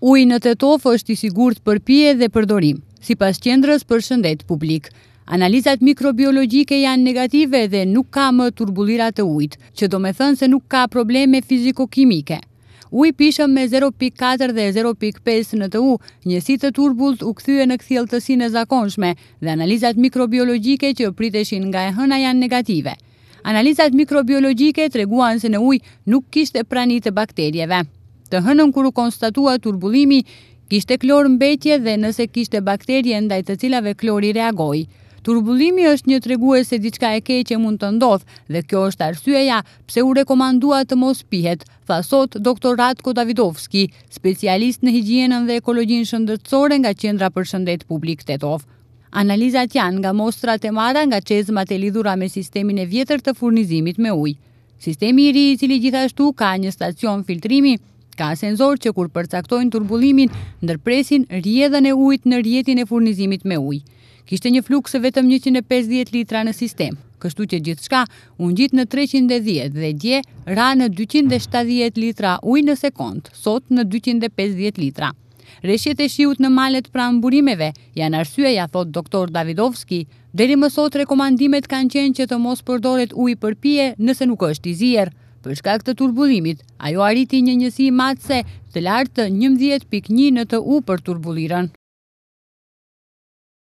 Ujë në të tofë është i sigurt për pje dhe përdorim, si pas qendrës për shëndet publik. Analizat mikrobiologike janë negative dhe nuk ka më turbulirat të ujtë, që do me thënë se nuk ka probleme fiziko-kimike. Ujë pishëm me 0.4 dhe 0.5 në të u, njësit të turbullt u këthyë në të e zakonshme dhe analizat mikrobiologike që priteshin nga e hëna janë negative. Analizat mikrobiologike treguan se në ujë nuk kishte pranit të bakterjeve. Të hënën kuru konstatua turbulimi, kishte klor mbetje dhe nëse kishte bakterje ndaj të cilave klori reagoj. Turbulimi është një tregues se diçka e keqe mund të ndodhë dhe kjo është arsyeja pse u rekomandua të mos pihet, thasot doktor Ratko Davidovski, specialist në higjienën dhe ekologjin shëndërtsore nga Qendra për Shëndet Publik Tetov. Analizat janë nga mostrat e marra nga çezmat e lidhura me sistemin e vjetër të furnizimit me ujë. Sistemi i ri i cili gjithashtu ka një stacion filtrimi, Ka senzor që kur përcaktojnë turbulimin, ndërpresin rjedhën e ujt në rjetin e furnizimit me uj. Kishte një flukë vetëm 150 litra në sistem, kështu që gjithë shka unë gjitë në 310 dhe dje ra në 270 litra uj në sekund, sot në 250 litra. Reshjet e shiut në malet pra mburimeve, janë arsye, ja thot doktor Davidovski, deri më sot rekomandimet kanë qenë që të mos përdoret uj për pije nëse nuk është i zirë, Për shkak të turbulimit, ajo arriti një njësi matëse të lartë të 11.1 në të u për turbuliran.